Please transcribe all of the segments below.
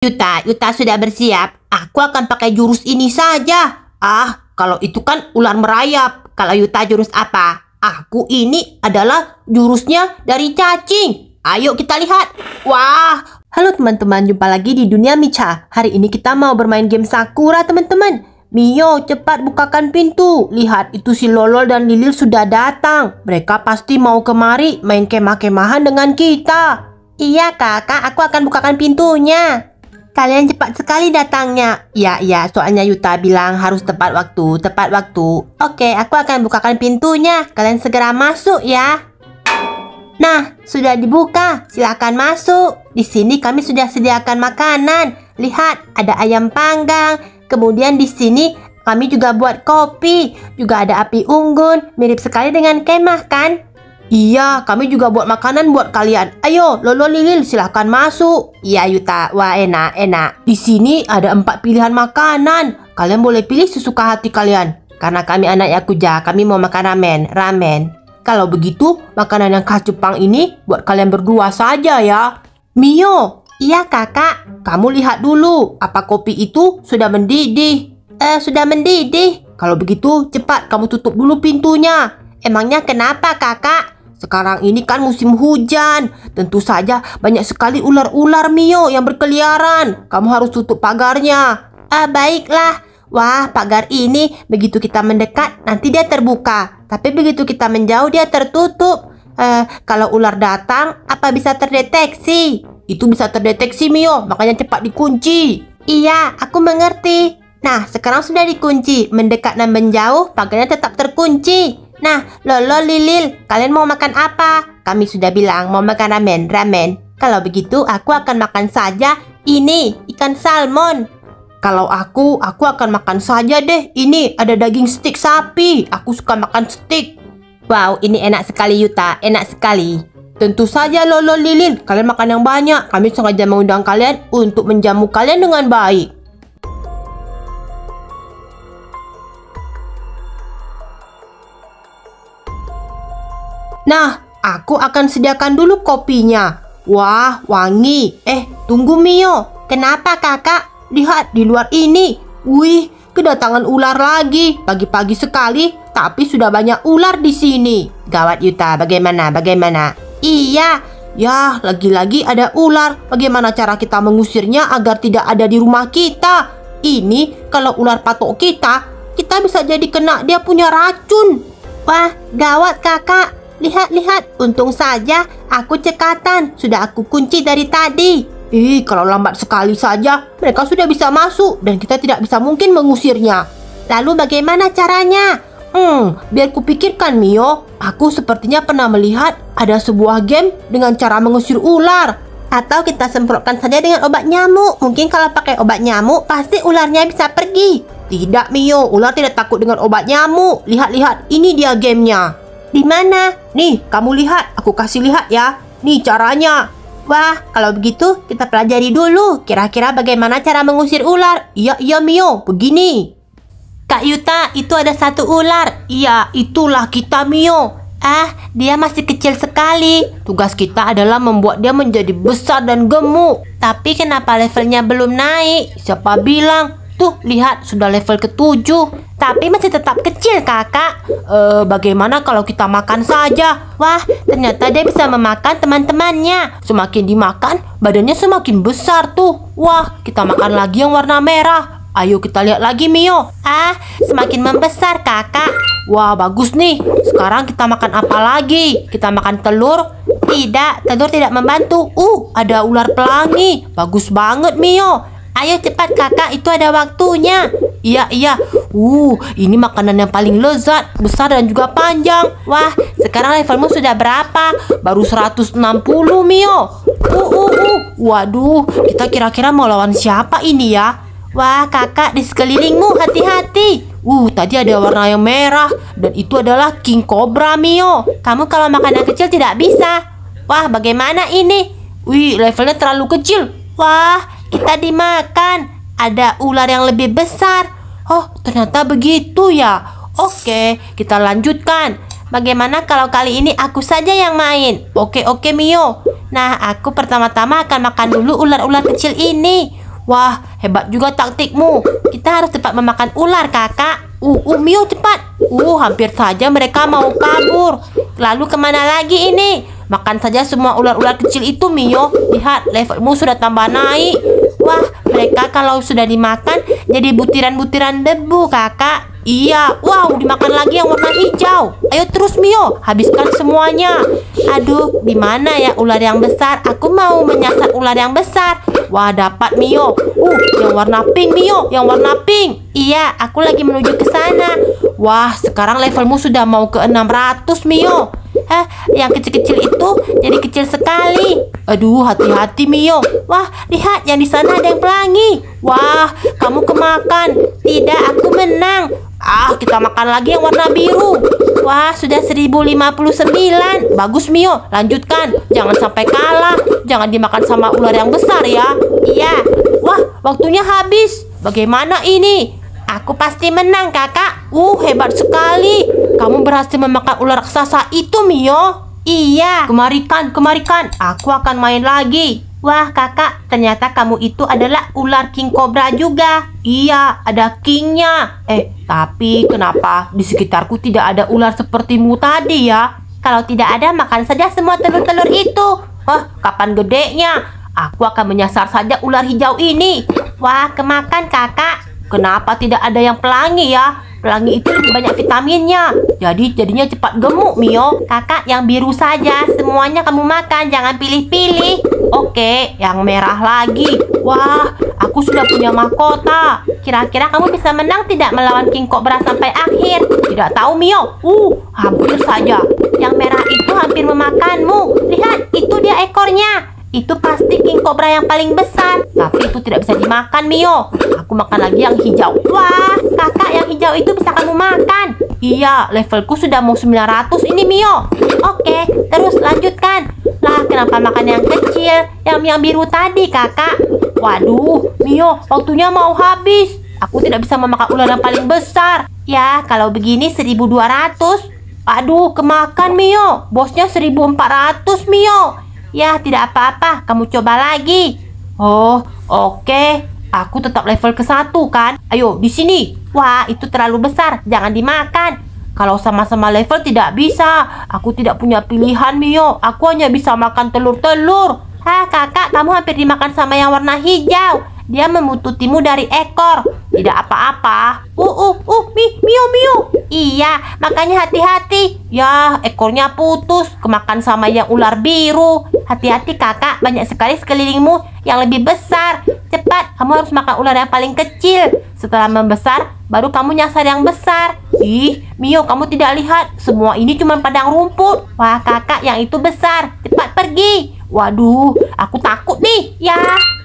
Yuta, Yuta sudah bersiap. Aku akan pakai jurus ini saja. Ah, kalau itu kan ular merayap. Kalau Yuta jurus apa? Aku ini adalah jurusnya dari cacing. Ayo kita lihat. Wah. Halo teman-teman, jumpa lagi di Dunia Micha. Hari ini kita mau bermain game Sakura, teman-teman. Mio, cepat bukakan pintu. Lihat, itu si Lolol dan Lilil sudah datang. Mereka pasti mau kemari main kemah-kemahan dengan kita. Iya kakak, aku akan bukakan pintunya. Kalian cepat sekali datangnya. Ya, ya, soalnya Yuta bilang harus tepat waktu, tepat waktu. Oke, aku akan bukakan pintunya. Kalian segera masuk ya. Nah, sudah dibuka. Silakan masuk. Di sini kami sudah sediakan makanan. Lihat, ada ayam panggang. Kemudian di sini kami juga buat kopi. Juga ada api unggun, mirip sekali dengan kemah kan? Iya, kami juga buat makanan buat kalian. Ayo, Lolo Lilil silahkan masuk. Iya, Yuta. Wah, enak, enak. Di sini ada empat pilihan makanan. Kalian boleh pilih sesuka hati kalian. Karena kami anak Yakuza, kami mau makan ramen. Ramen. Kalau begitu, makanan yang khas Jepang ini buat kalian berdua saja ya. Mio, iya kakak. Kamu lihat dulu, apa kopi itu sudah mendidih. Eh, sudah mendidih. Kalau begitu, cepat kamu tutup dulu pintunya. Emangnya kenapa kakak? Sekarang ini kan musim hujan. Tentu saja banyak sekali ular-ular Mio yang berkeliaran. Kamu harus tutup pagarnya. Ah, baiklah. Wah, pagar ini begitu kita mendekat nanti dia terbuka. Tapi begitu kita menjauh dia tertutup. Eh, kalau ular datang, apa bisa terdeteksi? Itu bisa terdeteksi, Mio. Makanya cepat dikunci. Iya, aku mengerti. Nah, sekarang sudah dikunci. Mendekat dan menjauh, pagarnya tetap terkunci. Nah, Lolo, Lilil, kalian mau makan apa? Kami sudah bilang mau makan ramen, ramen. Kalau begitu, aku akan makan saja ini, ikan salmon. Kalau aku, aku akan makan saja deh. Ini ada daging stik sapi. Aku suka makan stik. Wow, ini enak sekali Yuta, enak sekali. Tentu saja Lolo Lilil, kalian makan yang banyak. Kami sengaja mengundang kalian untuk menjamu kalian dengan baik. Nah, aku akan sediakan dulu kopinya. Wah, wangi. Eh, tunggu Mio. Kenapa kakak? Lihat di luar ini. Wih, kedatangan ular lagi. Pagi-pagi sekali, tapi sudah banyak ular di sini. Gawat Yuta, bagaimana? Bagaimana? Iya, Yah, lagi-lagi ada ular. Bagaimana cara kita mengusirnya agar tidak ada di rumah kita? Ini kalau ular patok kita, kita bisa jadi kena dia punya racun. Wah, gawat kakak. Lihat, lihat, untung saja aku cekatan, sudah aku kunci dari tadi. Ih, kalau lambat sekali saja, mereka sudah bisa masuk dan kita tidak bisa mungkin mengusirnya. Lalu bagaimana caranya? Hmm, biar kupikirkan Mio, aku sepertinya pernah melihat ada sebuah game dengan cara mengusir ular. Atau kita semprotkan saja dengan obat nyamuk. Mungkin kalau pakai obat nyamuk, pasti ularnya bisa pergi. Tidak Mio, ular tidak takut dengan obat nyamuk. Lihat-lihat, ini dia gamenya. Di mana? Nih, kamu lihat. Aku kasih lihat ya. Nih caranya. Wah, kalau begitu kita pelajari dulu kira-kira bagaimana cara mengusir ular. Iya, iya Mio, begini. Kak Yuta, itu ada satu ular. Iya, itulah kita Mio. Ah, dia masih kecil sekali. Tugas kita adalah membuat dia menjadi besar dan gemuk. Tapi kenapa levelnya belum naik? Siapa bilang? Tuh, lihat, sudah level ke-7. Tapi masih tetap kecil, kakak. uh, bagaimana kalau kita makan saja? Wah, ternyata dia bisa memakan teman-temannya. Semakin dimakan, badannya semakin besar tuh. Wah, kita makan lagi yang warna merah. Ayo kita lihat lagi, Mio. Ah, semakin membesar, kakak. Wah, bagus nih. Sekarang kita makan apa lagi? Kita makan telur? Tidak, telur tidak membantu. Uh, ada ular pelangi. Bagus banget, Mio. Ayo cepat kakak, itu ada waktunya. Iya, iya. Uh, ini makanan yang paling lezat, besar dan juga panjang. Wah, sekarang levelmu sudah berapa? Baru 160, Mio. Uh, uh, uh. Waduh, kita kira-kira mau lawan siapa ini ya? Wah, kakak di sekelilingmu hati-hati. Uh, tadi ada warna yang merah dan itu adalah King Cobra, Mio. Kamu kalau makanan kecil tidak bisa. Wah, bagaimana ini? Wih, levelnya terlalu kecil. Wah, kita dimakan. Ada ular yang lebih besar. Oh, ternyata begitu ya. Oke, kita lanjutkan. Bagaimana kalau kali ini aku saja yang main? Oke, oke Mio. Nah, aku pertama-tama akan makan dulu ular-ular kecil ini. Wah, hebat juga taktikmu. Kita harus cepat memakan ular, kakak. Uh, uh, Mio cepat. Uh, hampir saja mereka mau kabur. Lalu kemana lagi ini? Makan saja semua ular-ular kecil itu, Mio. Lihat, levelmu sudah tambah naik. Wah, mereka kalau sudah dimakan jadi butiran-butiran debu, kakak. Iya, wow, dimakan lagi yang warna hijau. Ayo terus, Mio, habiskan semuanya. Aduh, di mana ya ular yang besar? Aku mau menyasar ular yang besar. Wah, dapat Mio. Uh, yang warna pink, Mio, yang warna pink. Iya, aku lagi menuju ke sana. Wah, sekarang levelmu sudah mau ke 600, Mio. Eh, yang kecil-kecil itu jadi kecil sekali. Aduh, hati-hati Mio. Wah, lihat yang di sana ada yang pelangi. Wah, kamu kemakan. Tidak, aku menang. Ah, kita makan lagi yang warna biru. Wah, sudah 1059. Bagus Mio, lanjutkan. Jangan sampai kalah. Jangan dimakan sama ular yang besar ya. Iya. Wah, waktunya habis. Bagaimana ini? Aku pasti menang, Kakak. Uh, hebat sekali. Kamu berhasil memakan ular raksasa itu, Mio? Iya. Kemarikan, kemarikan. Aku akan main lagi. Wah, kakak, ternyata kamu itu adalah ular king cobra juga. Iya, ada kingnya. Eh, tapi kenapa di sekitarku tidak ada ular sepertimu tadi ya? Kalau tidak ada, makan saja semua telur-telur itu. Wah, kapan gedenya? Aku akan menyasar saja ular hijau ini. Wah, kemakan kakak. Kenapa tidak ada yang pelangi ya? Pelangi itu lebih banyak vitaminnya. Jadi jadinya cepat gemuk, Mio. Kakak yang biru saja, semuanya kamu makan, jangan pilih-pilih. Oke, yang merah lagi. Wah, aku sudah punya mahkota. Kira-kira kamu bisa menang tidak melawan King Cobra sampai akhir? Tidak tahu, Mio. Uh, hampir saja. Yang merah itu hampir memakanmu. Lihat, itu dia ekornya. Itu pasti king cobra yang paling besar. Tapi itu tidak bisa dimakan, Mio. Aku makan lagi yang hijau. Wah, kakak yang hijau itu bisa kamu makan. Iya, levelku sudah mau 900 ini, Mio. Oke, terus lanjutkan. Lah, kenapa makan yang kecil? Yang yang biru tadi, kakak. Waduh, Mio, waktunya mau habis. Aku tidak bisa memakan ular yang paling besar. Ya, kalau begini 1200. Aduh, kemakan Mio. Bosnya 1400 Mio. Ya, tidak apa-apa. Kamu coba lagi. Oh, oke. Okay. Aku tetap level ke satu kan? Ayo, di sini. Wah, itu terlalu besar. Jangan dimakan. Kalau sama-sama level tidak bisa. Aku tidak punya pilihan, Mio. Aku hanya bisa makan telur-telur. Hah, kakak, kamu hampir dimakan sama yang warna hijau. Dia membututimu dari ekor. Tidak apa-apa. Uh, uh, uh, mi, miu, miu. Iya, makanya hati-hati. Ya, ekornya putus. Kemakan sama yang ular biru. Hati-hati kakak, banyak sekali sekelilingmu yang lebih besar. Cepat, kamu harus makan ular yang paling kecil. Setelah membesar, baru kamu nyasar yang besar. Ih, Mio, kamu tidak lihat. Semua ini cuma padang rumput. Wah, kakak, yang itu besar. Cepat pergi. Waduh, aku takut nih. Ya,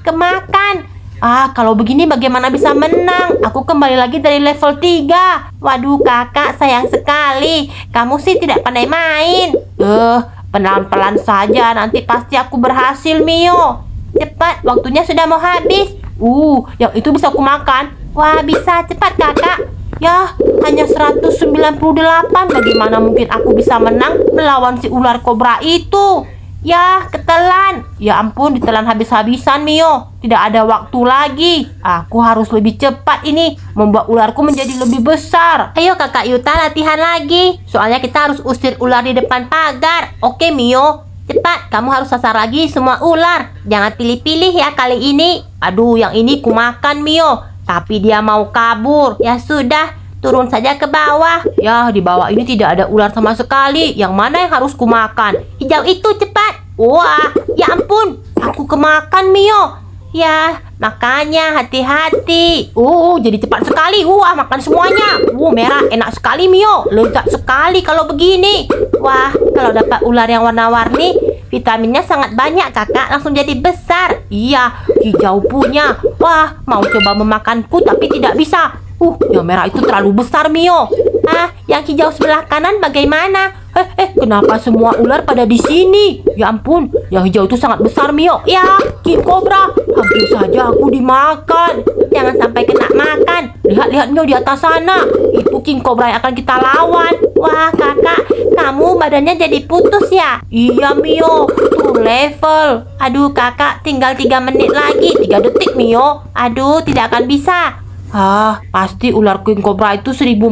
kemakan. Ah, kalau begini bagaimana bisa menang? Aku kembali lagi dari level 3. Waduh, kakak, sayang sekali. Kamu sih tidak pandai main. Eh, pelan-pelan saja. Nanti pasti aku berhasil, Mio. Cepat, waktunya sudah mau habis. Uh, yang itu bisa aku makan. Wah, bisa. Cepat, kakak. Ya, hanya 198. Bagaimana mungkin aku bisa menang melawan si ular kobra itu? Ya, ketelan. Ya ampun, ditelan habis-habisan, Mio. Tidak ada waktu lagi. Aku harus lebih cepat ini. Membuat ularku menjadi lebih besar. Ayo kakak Yuta latihan lagi. Soalnya kita harus usir ular di depan pagar. Oke, Mio. Cepat, kamu harus sasar lagi semua ular. Jangan pilih-pilih ya kali ini. Aduh, yang ini kumakan, Mio. Tapi dia mau kabur. Ya sudah, Turun saja ke bawah. Ya, di bawah ini tidak ada ular sama sekali. Yang mana yang harus kumakan? Hijau itu cepat. Wah, ya ampun. Aku kemakan, Mio. Ya, makanya hati-hati. Uh, jadi cepat sekali. Wah, makan semuanya. Uh, merah enak sekali, Mio. Lezat sekali kalau begini. Wah, kalau dapat ular yang warna-warni, vitaminnya sangat banyak, Kakak. Langsung jadi besar. Iya, hijau punya. Wah, mau coba memakanku tapi tidak bisa. Uh, yang merah itu terlalu besar, Mio. Ah, yang hijau sebelah kanan bagaimana? Eh, eh, kenapa semua ular pada di sini? Ya ampun, yang hijau itu sangat besar, Mio. Ya, King Cobra, hampir saja aku dimakan. Jangan sampai kena makan. Lihat, lihat Mio di atas sana. Itu King Cobra yang akan kita lawan. Wah, kakak, kamu badannya jadi putus ya? Iya, Mio. Tuh level. Aduh, kakak, tinggal 3 menit lagi. 3 detik, Mio. Aduh, tidak akan bisa. Ah, pasti ular king cobra itu 1400.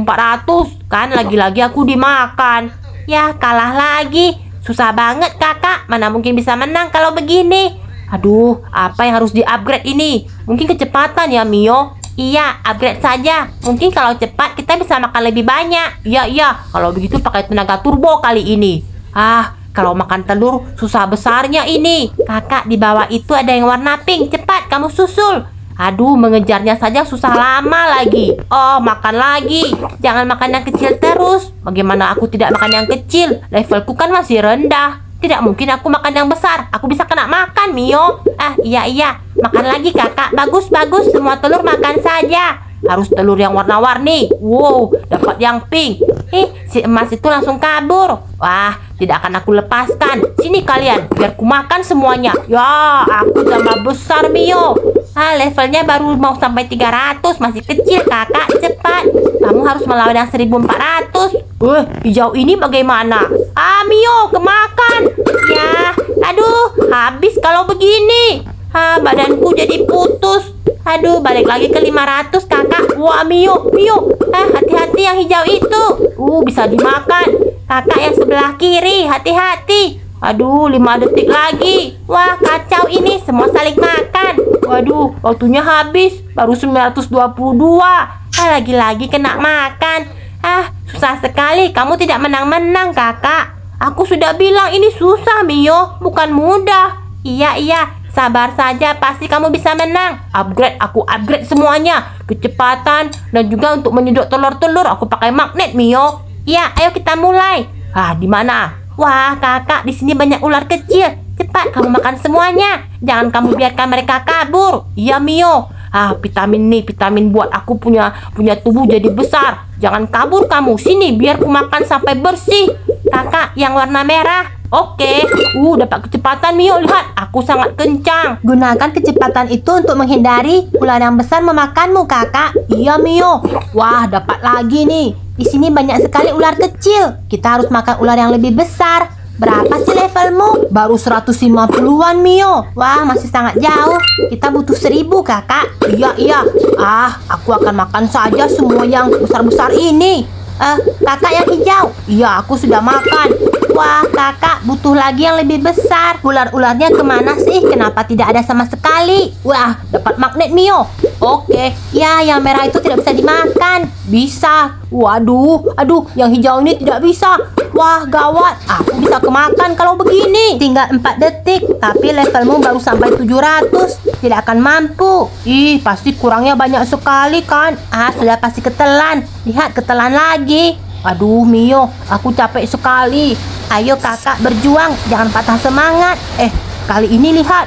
Kan lagi-lagi aku dimakan. Ya, kalah lagi. Susah banget kakak. Mana mungkin bisa menang kalau begini. Aduh, apa yang harus di-upgrade ini? Mungkin kecepatan ya, Mio. Iya, upgrade saja. Mungkin kalau cepat kita bisa makan lebih banyak. Iya, iya. Kalau begitu pakai tenaga turbo kali ini. Ah, kalau makan telur susah besarnya ini. Kakak, di bawah itu ada yang warna pink. Cepat, kamu susul. Aduh, mengejarnya saja susah lama lagi. Oh, makan lagi. Jangan makan yang kecil terus. Bagaimana aku tidak makan yang kecil? Levelku kan masih rendah. Tidak mungkin aku makan yang besar. Aku bisa kena makan, Mio. Ah, iya iya. Makan lagi, Kakak. Bagus, bagus. Semua telur makan saja. Harus telur yang warna-warni. Wow, dapat yang pink. Ih, si emas itu langsung kabur. Wah, tidak akan aku lepaskan. Sini kalian, biar ku makan semuanya. Ya, aku tambah besar, Mio. Ah, levelnya baru mau sampai 300, masih kecil, kakak. Cepat, kamu harus melawan yang 1400. Uh, hijau ini bagaimana? Ah, Mio, kemakan. Ya, aduh, habis kalau begini. Ah, badanku jadi putus. Aduh, balik lagi ke 500, kakak. Wah, Mio, Mio. Ah, hati-hati yang hijau itu. Uh, bisa dimakan kakak yang sebelah kiri hati-hati Aduh, lima detik lagi. Wah, kacau ini. Semua saling makan. Waduh, waktunya habis. Baru 922. Ah, lagi-lagi kena makan. Ah, susah sekali. Kamu tidak menang-menang, kakak. Aku sudah bilang ini susah, Mio. Bukan mudah. Iya, iya. Sabar saja, pasti kamu bisa menang. Upgrade, aku upgrade semuanya. Kecepatan, dan juga untuk menyedot telur-telur, aku pakai magnet, Mio. Iya, ayo kita mulai. Ah, di mana? Wah, kakak, di sini banyak ular kecil. Cepat kamu makan semuanya. Jangan kamu biarkan mereka kabur. Ya, Mio. Ah, vitamin nih, vitamin buat aku punya punya tubuh jadi besar. Jangan kabur kamu. Sini, biar aku makan sampai bersih. Kakak yang warna merah. Oke, uh dapat kecepatan Mio. Lihat, aku sangat kencang. Gunakan kecepatan itu untuk menghindari ular yang besar memakanmu, Kakak. Iya, Mio. Wah, dapat lagi nih. Di sini banyak sekali ular kecil. Kita harus makan ular yang lebih besar. Berapa sih levelmu? Baru 150-an, Mio. Wah, masih sangat jauh. Kita butuh seribu Kakak. Iya, iya. Ah, aku akan makan saja semua yang besar-besar ini. Eh, kakak yang hijau. Iya, aku sudah makan. Wah, kakak butuh lagi yang lebih besar. Ular-ularnya kemana sih? Kenapa tidak ada sama sekali? Wah, dapat magnet Mio. Oke, ya yang merah itu tidak bisa dimakan. Bisa. Waduh, aduh, yang hijau ini tidak bisa. Wah gawat, aku bisa kemakan kalau begini. Tinggal 4 detik, tapi levelmu baru sampai 700. Tidak akan mampu. Ih, pasti kurangnya banyak sekali kan. Ah, sudah pasti ketelan. Lihat, ketelan lagi. Aduh Mio, aku capek sekali. Ayo kakak berjuang, jangan patah semangat. Eh, kali ini lihat.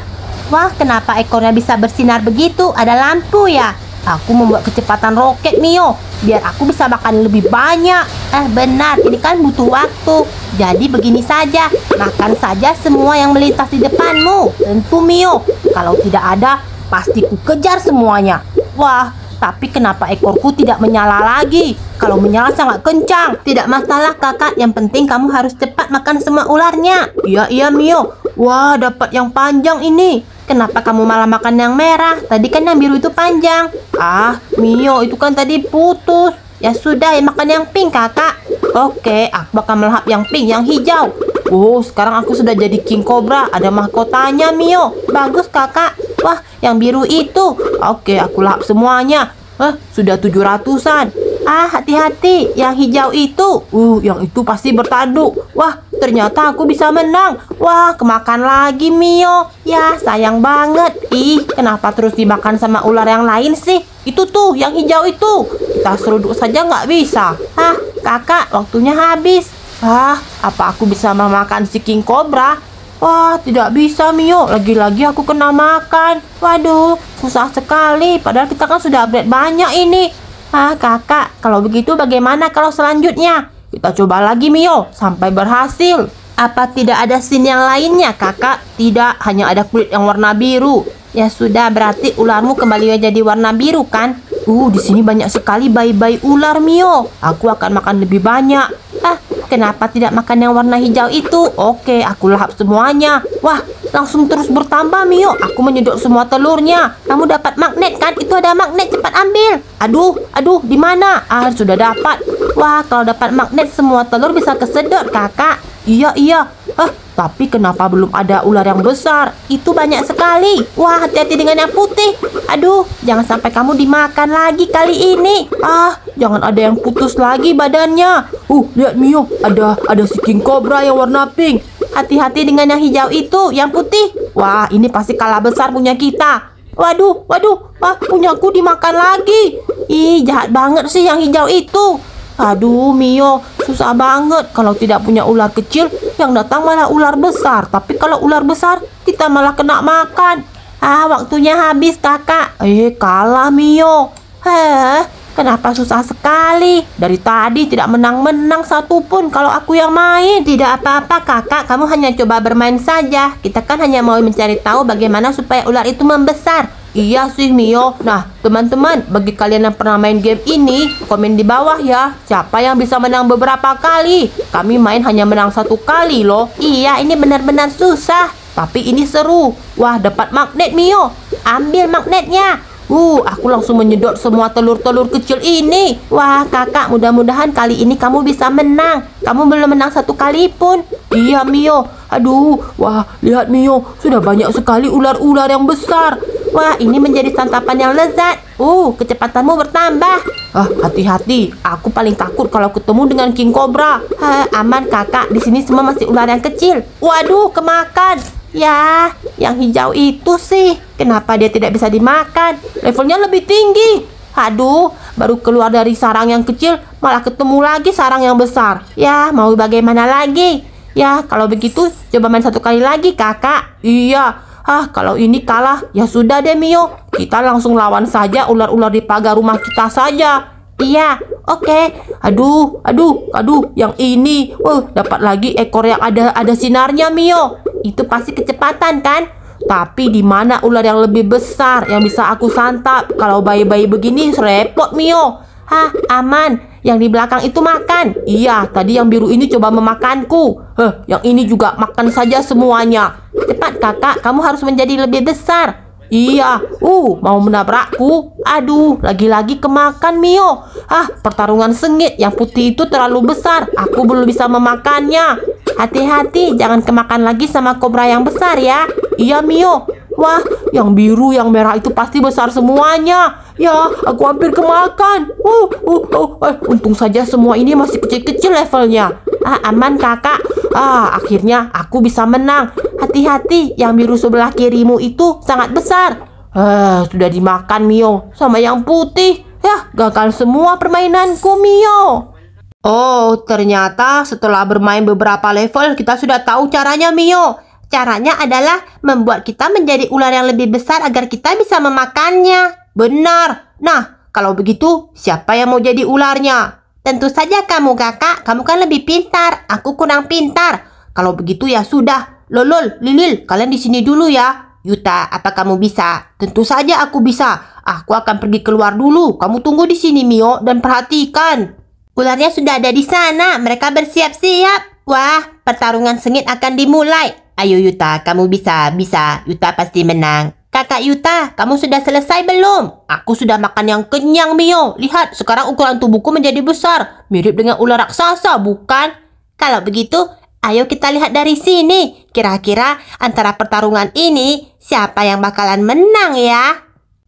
Wah, kenapa ekornya bisa bersinar begitu? Ada lampu ya? Aku membuat kecepatan roket Mio, biar aku bisa makan lebih banyak. Eh benar, ini kan butuh waktu. Jadi begini saja, makan saja semua yang melintas di depanmu. Tentu Mio, kalau tidak ada, pasti ku kejar semuanya. Wah, tapi kenapa ekorku tidak menyala lagi? Kalau menyala sangat kencang. Tidak masalah kakak, yang penting kamu harus cepat makan semua ularnya. Iya, iya Mio. Wah, dapat yang panjang ini. Kenapa kamu malah makan yang merah? Tadi kan yang biru itu panjang. Ah, Mio, itu kan tadi putus. Ya sudah, ya makan yang pink, kakak. Oke, aku bakal melahap yang pink, yang hijau. Oh, sekarang aku sudah jadi King Cobra. Ada mahkotanya, Mio. Bagus, kakak. Wah, yang biru itu. Oke, aku lahap semuanya. Eh, sudah tujuh ratusan. Ah, hati-hati. Yang hijau itu. Uh, yang itu pasti bertanduk. Wah, Ternyata aku bisa menang. Wah, kemakan lagi Mio. Ya, sayang banget. Ih, kenapa terus dimakan sama ular yang lain sih? Itu tuh, yang hijau itu. Kita seruduk saja nggak bisa. Hah, kakak, waktunya habis. Ah, apa aku bisa memakan si King Cobra? Wah, tidak bisa Mio. Lagi-lagi aku kena makan. Waduh, susah sekali. Padahal kita kan sudah update banyak ini. Ah, kakak, kalau begitu bagaimana kalau selanjutnya? Kita coba lagi Mio sampai berhasil. Apa tidak ada scene yang lainnya, kakak? Tidak, hanya ada kulit yang warna biru. Ya sudah, berarti ularmu kembali jadi warna biru, kan? Uh, di sini banyak sekali bayi-bayi ular, Mio. Aku akan makan lebih banyak. Ah, kenapa tidak makan yang warna hijau itu? Oke, aku lahap semuanya. Wah, langsung terus bertambah, Mio. Aku menyedot semua telurnya. Kamu dapat magnet, kan? Itu ada magnet, cepat ambil. Aduh, aduh, di mana? Ah, sudah dapat. Wah, kalau dapat magnet, semua telur bisa kesedot, kakak. Iya, iya. Hah, eh, tapi kenapa belum ada ular yang besar? Itu banyak sekali. Wah, hati-hati dengan yang putih. Aduh, jangan sampai kamu dimakan lagi kali ini. Ah, jangan ada yang putus lagi badannya. Uh, lihat Mio, oh, ada ada si king cobra yang warna pink. Hati-hati dengan yang hijau itu, yang putih. Wah, ini pasti kalah besar punya kita. Waduh, waduh, ah, punyaku dimakan lagi. Ih, jahat banget sih yang hijau itu. Aduh, Mio, Susah banget kalau tidak punya ular kecil yang datang malah ular besar. Tapi kalau ular besar kita malah kena makan. Ah, waktunya habis kakak. Eh, kalah Mio. Heh, kenapa susah sekali? Dari tadi tidak menang-menang satupun kalau aku yang main. Tidak apa-apa kakak, kamu hanya coba bermain saja. Kita kan hanya mau mencari tahu bagaimana supaya ular itu membesar. Iya sih Mio. Nah, teman-teman, bagi kalian yang pernah main game ini, komen di bawah ya. Siapa yang bisa menang beberapa kali? Kami main hanya menang satu kali loh. Iya, ini benar-benar susah. Tapi ini seru. Wah, dapat magnet Mio. Ambil magnetnya. Uh, aku langsung menyedot semua telur-telur kecil ini. Wah, kakak, mudah-mudahan kali ini kamu bisa menang. Kamu belum menang satu kali pun. Iya, Mio. Aduh, wah, lihat Mio. Sudah banyak sekali ular-ular yang besar. Wah, ini menjadi santapan yang lezat. Uh, kecepatanmu bertambah. Ah, hati-hati. Aku paling takut kalau ketemu dengan King Cobra. Ha, ah, aman, kakak. Di sini semua masih ular yang kecil. Waduh, kemakan. Ya, yang hijau itu sih. Kenapa dia tidak bisa dimakan? Levelnya lebih tinggi. Aduh, baru keluar dari sarang yang kecil, malah ketemu lagi sarang yang besar. Ya, mau bagaimana lagi? Ya, kalau begitu coba main satu kali lagi, kakak. Iya, ah kalau ini kalah, ya sudah deh Mio. Kita langsung lawan saja ular-ular di pagar rumah kita saja. Iya, oke. Okay. Aduh, aduh, aduh, yang ini. Oh, dapat lagi ekor yang ada ada sinarnya, Mio. Itu pasti kecepatan kan? Tapi di mana ular yang lebih besar yang bisa aku santap? Kalau bayi-bayi begini repot, Mio. Hah, aman. Yang di belakang itu makan. Iya, tadi yang biru ini coba memakanku. Heh, yang ini juga makan saja semuanya. Cepat, Kakak, kamu harus menjadi lebih besar. Iya, uh, mau menabrakku. Aduh, lagi-lagi kemakan Mio. Ah, pertarungan sengit yang putih itu terlalu besar. Aku belum bisa memakannya. Hati-hati, jangan kemakan lagi sama kobra yang besar ya. Iya, Mio. Wah, yang biru, yang merah itu pasti besar semuanya. Ya, aku hampir kemakan. Uh, uh, uh. Eh, untung saja semua ini masih kecil-kecil levelnya. Ah, aman kakak. Ah, akhirnya aku bisa menang. Hati-hati, yang biru sebelah kirimu itu sangat besar. Ah, sudah dimakan Mio sama yang putih. Ya, gagal semua permainanku Mio. Oh, ternyata setelah bermain beberapa level kita sudah tahu caranya Mio. Caranya adalah membuat kita menjadi ular yang lebih besar agar kita bisa memakannya. Benar. Nah, kalau begitu, siapa yang mau jadi ularnya? Tentu saja kamu kakak, kamu kan lebih pintar, aku kurang pintar. Kalau begitu ya sudah, lolol, lilil, kalian di sini dulu ya. Yuta, apa kamu bisa? Tentu saja aku bisa. Aku akan pergi keluar dulu. Kamu tunggu di sini Mio dan perhatikan. Ularnya sudah ada di sana, mereka bersiap-siap. Wah, pertarungan sengit akan dimulai. Ayo Yuta, kamu bisa, bisa. Yuta pasti menang. Kakak Yuta, kamu sudah selesai belum? Aku sudah makan yang kenyang, Mio. Lihat, sekarang ukuran tubuhku menjadi besar. Mirip dengan ular raksasa, bukan? Kalau begitu, ayo kita lihat dari sini. Kira-kira antara pertarungan ini, siapa yang bakalan menang ya?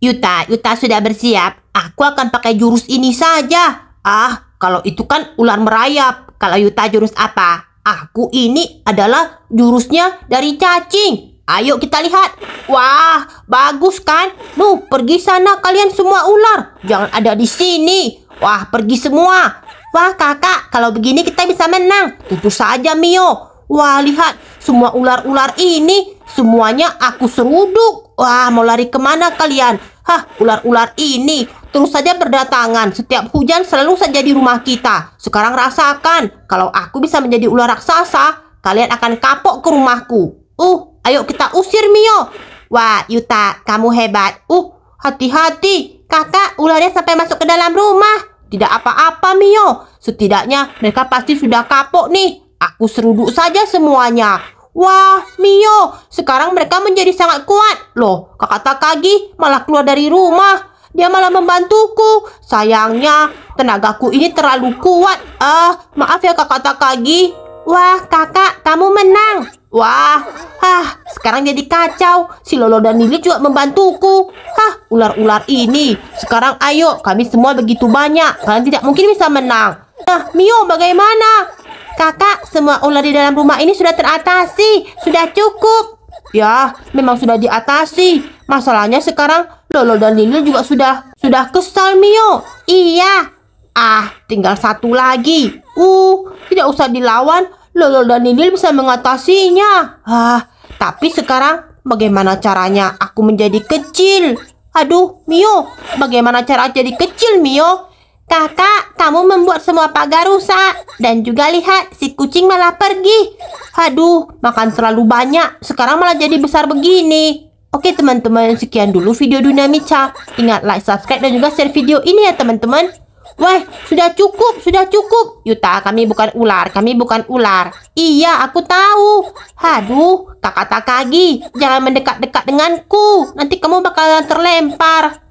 Yuta, Yuta sudah bersiap. Aku akan pakai jurus ini saja. Ah, kalau itu kan ular merayap. Kalau Yuta jurus apa? Aku ini adalah jurusnya dari cacing. Ayo kita lihat. Wah, bagus kan? Nuh, pergi sana kalian semua ular. Jangan ada di sini. Wah, pergi semua. Wah, kakak, kalau begini kita bisa menang. Tentu saja, Mio. Wah, lihat. Semua ular-ular ini, semuanya aku seruduk. Wah, mau lari kemana kalian? Hah, ular-ular ini terus saja berdatangan. Setiap hujan selalu saja di rumah kita. Sekarang rasakan, kalau aku bisa menjadi ular raksasa, kalian akan kapok ke rumahku. Uh, ayo kita usir Mio. Wah, Yuta, kamu hebat. Uh, hati-hati. Kakak, ularnya sampai masuk ke dalam rumah. Tidak apa-apa, Mio. Setidaknya mereka pasti sudah kapok nih. Aku seruduk saja semuanya. Wah, Mio, sekarang mereka menjadi sangat kuat. Loh, kakak Takagi malah keluar dari rumah. Dia malah membantuku. Sayangnya, tenagaku ini terlalu kuat. Ah, uh, maaf ya kakak Takagi. Wah, kakak, kamu menang. Wah, ah, sekarang jadi kacau. Si Lolo dan Lili juga membantuku. Hah, ular-ular ini. Sekarang ayo, kami semua begitu banyak. Kalian tidak mungkin bisa menang. Nah, Mio, bagaimana? kakak, semua ular di dalam rumah ini sudah teratasi, sudah cukup. Ya, memang sudah diatasi. Masalahnya sekarang Lolo dan Lilo juga sudah sudah kesal Mio. Iya. Ah, tinggal satu lagi. Uh, tidak usah dilawan. Lolo dan Lilo bisa mengatasinya. Ah, tapi sekarang bagaimana caranya aku menjadi kecil? Aduh, Mio, bagaimana cara jadi kecil, Mio? Kakak, kamu membuat semua pagar rusak. Dan juga lihat, si kucing malah pergi. Aduh, makan terlalu banyak. Sekarang malah jadi besar begini. Oke teman-teman, sekian dulu video Dunia Mica. Ingat like, subscribe, dan juga share video ini ya teman-teman. Wah, sudah cukup, sudah cukup. Yuta, kami bukan ular, kami bukan ular. Iya, aku tahu. Aduh, kakak Takagi, jangan mendekat-dekat denganku. Nanti kamu bakalan terlempar.